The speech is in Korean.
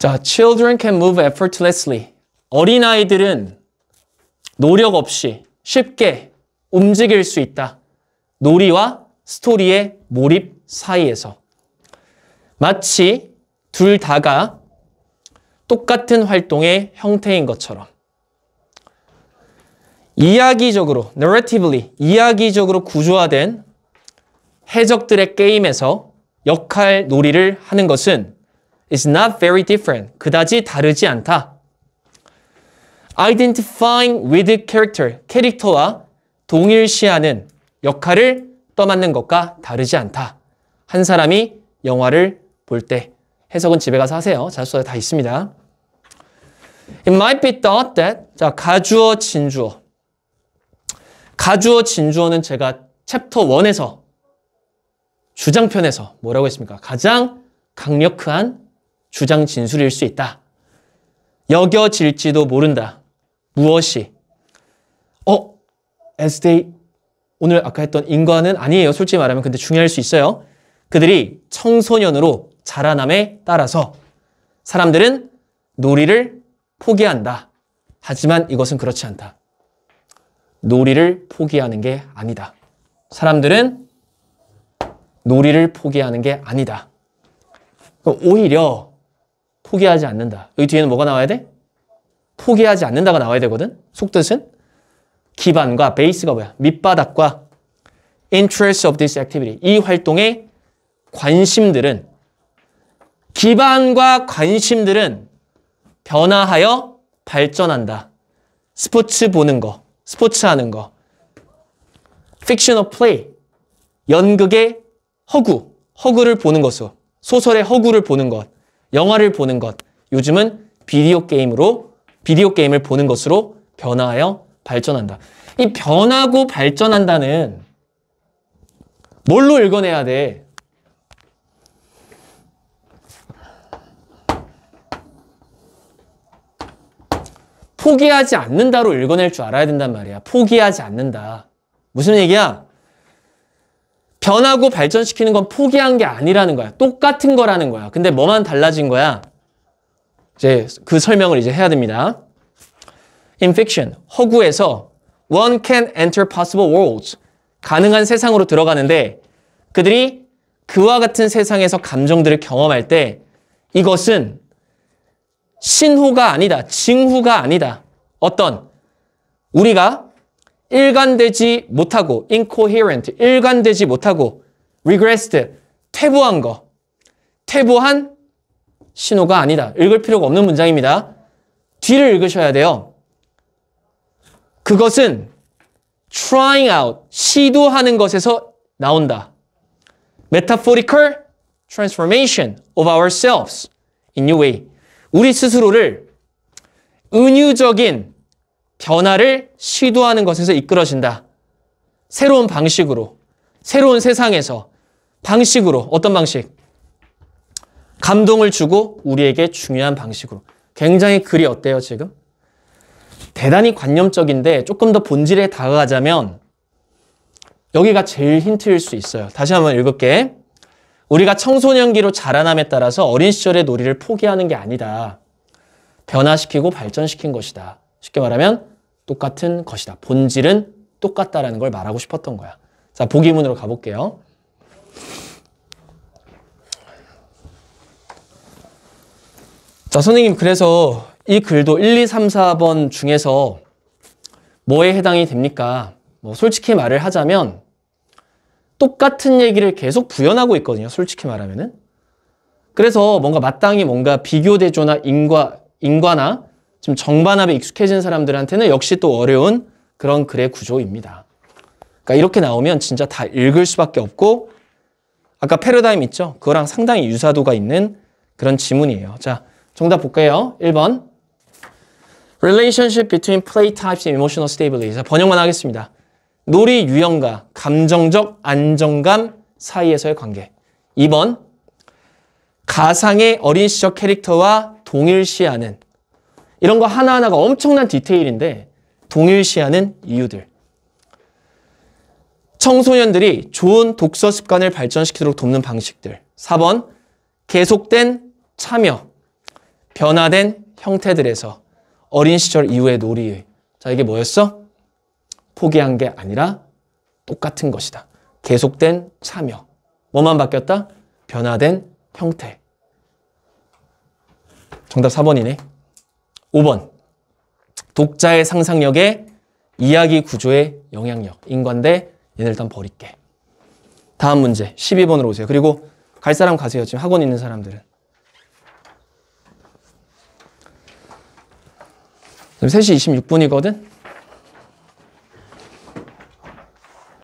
자, children can move effortlessly. 어린아이들은 노력 없이 쉽게 움직일 수 있다. 놀이와 스토리의 몰입 사이에서. 마치 둘 다가 똑같은 활동의 형태인 것처럼. 이야기적으로, narratively, 이야기적으로 구조화된 해적들의 게임에서 역할 놀이를 하는 것은 is not very different. 그다지 다르지 않다. identifying with character, 캐릭터와 동일시하는 역할을 떠맡는 것과 다르지 않다. 한 사람이 영화를 볼 때. 해석은 집에 가서 하세요. 자소서에 다 있습니다. It might be thought that 자, 가주어 진주어 가주어 진주어는 제가 챕터 1에서 주장편에서 뭐라고 했습니까? 가장 강력한 주장 진술일 수 있다. 여겨질지도 모른다. 무엇이? 어? SD 데이 오늘 아까 했던 인과는 아니에요. 솔직히 말하면 근데 중요할 수 있어요. 그들이 청소년으로 자라남에 따라서 사람들은 놀이를 포기한다. 하지만 이것은 그렇지 않다. 놀이를 포기하는 게 아니다. 사람들은 놀이를 포기하는 게 아니다. 오히려 포기하지 않는다. 여기 뒤에는 뭐가 나와야 돼? 포기하지 않는다가 나와야 되거든. 속뜻은 기반과 베이스가 뭐야? 밑바닥과 interest of this activity. 이 활동의 관심들은 기반과 관심들은 변화하여 발전한다. 스포츠 보는 거, 스포츠 하는 거. 픽션 i 플레이, 연극의 허구, 허구를 보는 것으로 소설의 허구를 보는 것. 영화를 보는 것, 요즘은 비디오 게임으로, 비디오 게임을 보는 것으로 변화하여 발전한다. 이 변하고 발전한다는 뭘로 읽어내야 돼? 포기하지 않는다로 읽어낼 줄 알아야 된단 말이야. 포기하지 않는다. 무슨 얘기야? 변하고 발전시키는 건 포기한 게 아니라는 거야. 똑같은 거라는 거야. 근데 뭐만 달라진 거야? 이제 그 설명을 이제 해야 됩니다. In fiction, 허구에서 one can enter possible worlds, 가능한 세상으로 들어가는데 그들이 그와 같은 세상에서 감정들을 경험할 때 이것은 신호가 아니다. 징후가 아니다. 어떤 우리가 일관되지 못하고 incoherent, 일관되지 못하고 regressed, 퇴부한 거, 퇴부한 신호가 아니다. 읽을 필요가 없는 문장입니다. 뒤를 읽으셔야 돼요. 그것은 trying out, 시도하는 것에서 나온다. metaphorical transformation of ourselves in new way. 우리 스스로를 은유적인 변화를 시도하는 것에서 이끌어진다. 새로운 방식으로, 새로운 세상에서, 방식으로, 어떤 방식? 감동을 주고 우리에게 중요한 방식으로. 굉장히 글이 어때요, 지금? 대단히 관념적인데 조금 더 본질에 다가가자면 여기가 제일 힌트일 수 있어요. 다시 한번 읽을게. 우리가 청소년기로 자라남에 따라서 어린 시절의 놀이를 포기하는 게 아니다. 변화시키고 발전시킨 것이다. 쉽게 말하면 똑같은 것이다. 본질은 똑같다라는 걸 말하고 싶었던 거야. 자, 보기문으로 가볼게요. 자, 선생님 그래서 이 글도 1, 2, 3, 4번 중에서 뭐에 해당이 됩니까? 뭐 솔직히 말을 하자면 똑같은 얘기를 계속 부연하고 있거든요. 솔직히 말하면은. 그래서 뭔가 마땅히 뭔가 비교대조나 인과, 인과나 좀 정반합에 익숙해진 사람들한테는 역시 또 어려운 그런 글의 구조입니다. 그러니까 이렇게 나오면 진짜 다 읽을 수밖에 없고 아까 패러다임 있죠? 그거랑 상당히 유사도가 있는 그런 지문이에요. 자, 정답 볼게요. 1번. Relationship between play types and emotional stability. 번역만 하겠습니다. 놀이 유형과 감정적 안정감 사이에서의 관계. 2번. 가상의 어린 시절 캐릭터와 동일시하는 이런 거 하나하나가 엄청난 디테일인데 동일시하는 이유들. 청소년들이 좋은 독서 습관을 발전시키도록 돕는 방식들. 4번, 계속된 참여, 변화된 형태들에서 어린 시절 이후의 놀이의. 자, 이게 뭐였어? 포기한 게 아니라 똑같은 것이다. 계속된 참여. 뭐만 바뀌었다? 변화된 형태. 정답 4번이네. 5번 독자의 상상력에 이야기 구조의 영향력 인관대 얘네 일단 버릴게 다음 문제 12번으로 오세요 그리고 갈 사람 가세요 지금 학원 있는 사람들은 지금 3시 26분이거든